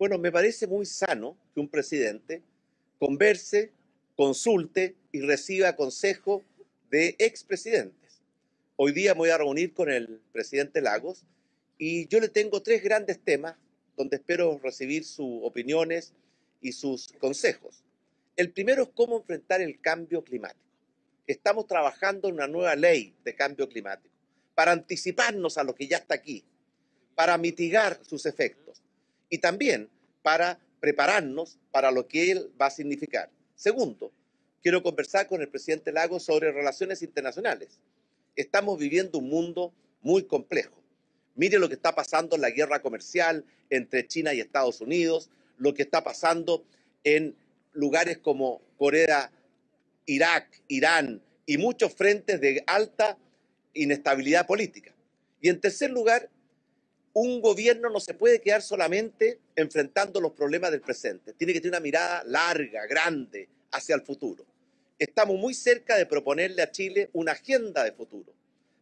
Bueno, me parece muy sano que un presidente converse, consulte y reciba consejo de expresidentes. Hoy día me voy a reunir con el presidente Lagos y yo le tengo tres grandes temas donde espero recibir sus opiniones y sus consejos. El primero es cómo enfrentar el cambio climático. Estamos trabajando en una nueva ley de cambio climático para anticiparnos a lo que ya está aquí, para mitigar sus efectos y también para prepararnos para lo que él va a significar. Segundo, quiero conversar con el presidente Lago sobre relaciones internacionales. Estamos viviendo un mundo muy complejo. Mire lo que está pasando en la guerra comercial entre China y Estados Unidos, lo que está pasando en lugares como Corea, Irak, Irán y muchos frentes de alta inestabilidad política. Y en tercer lugar, un gobierno no se puede quedar solamente enfrentando los problemas del presente, tiene que tener una mirada larga, grande, hacia el futuro. Estamos muy cerca de proponerle a Chile una agenda de futuro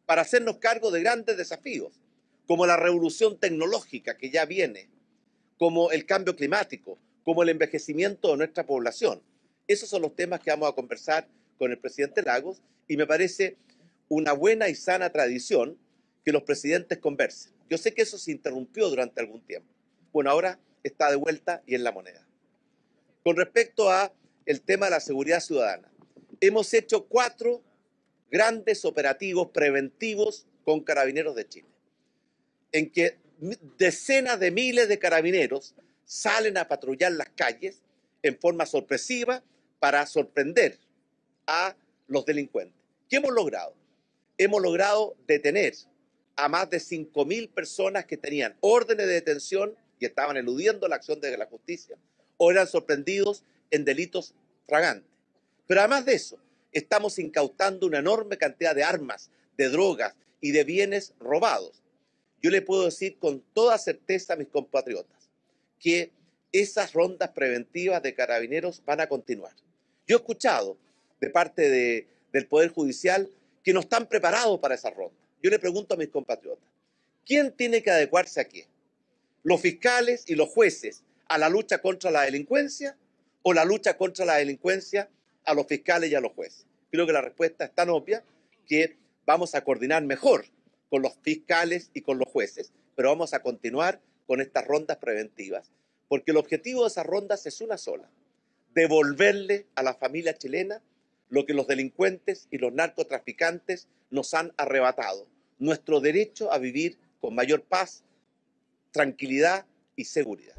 para hacernos cargo de grandes desafíos, como la revolución tecnológica que ya viene, como el cambio climático, como el envejecimiento de nuestra población. Esos son los temas que vamos a conversar con el presidente Lagos y me parece una buena y sana tradición que los presidentes conversen yo sé que eso se interrumpió durante algún tiempo. Bueno, ahora está de vuelta y en la moneda. Con respecto a el tema de la seguridad ciudadana, hemos hecho cuatro grandes operativos preventivos con carabineros de Chile, en que decenas de miles de carabineros salen a patrullar las calles en forma sorpresiva para sorprender a los delincuentes. ¿Qué hemos logrado? Hemos logrado detener a más de 5.000 personas que tenían órdenes de detención y estaban eludiendo la acción de la justicia o eran sorprendidos en delitos fragantes. Pero además de eso, estamos incautando una enorme cantidad de armas, de drogas y de bienes robados. Yo le puedo decir con toda certeza a mis compatriotas que esas rondas preventivas de carabineros van a continuar. Yo he escuchado de parte del Poder Judicial que no están preparados para esas rondas yo le pregunto a mis compatriotas, ¿quién tiene que adecuarse a ¿Los fiscales y los jueces a la lucha contra la delincuencia o la lucha contra la delincuencia a los fiscales y a los jueces? Creo que la respuesta es tan obvia que vamos a coordinar mejor con los fiscales y con los jueces, pero vamos a continuar con estas rondas preventivas, porque el objetivo de esas rondas es una sola, devolverle a la familia chilena lo que los delincuentes y los narcotraficantes nos han arrebatado, nuestro derecho a vivir con mayor paz, tranquilidad y seguridad.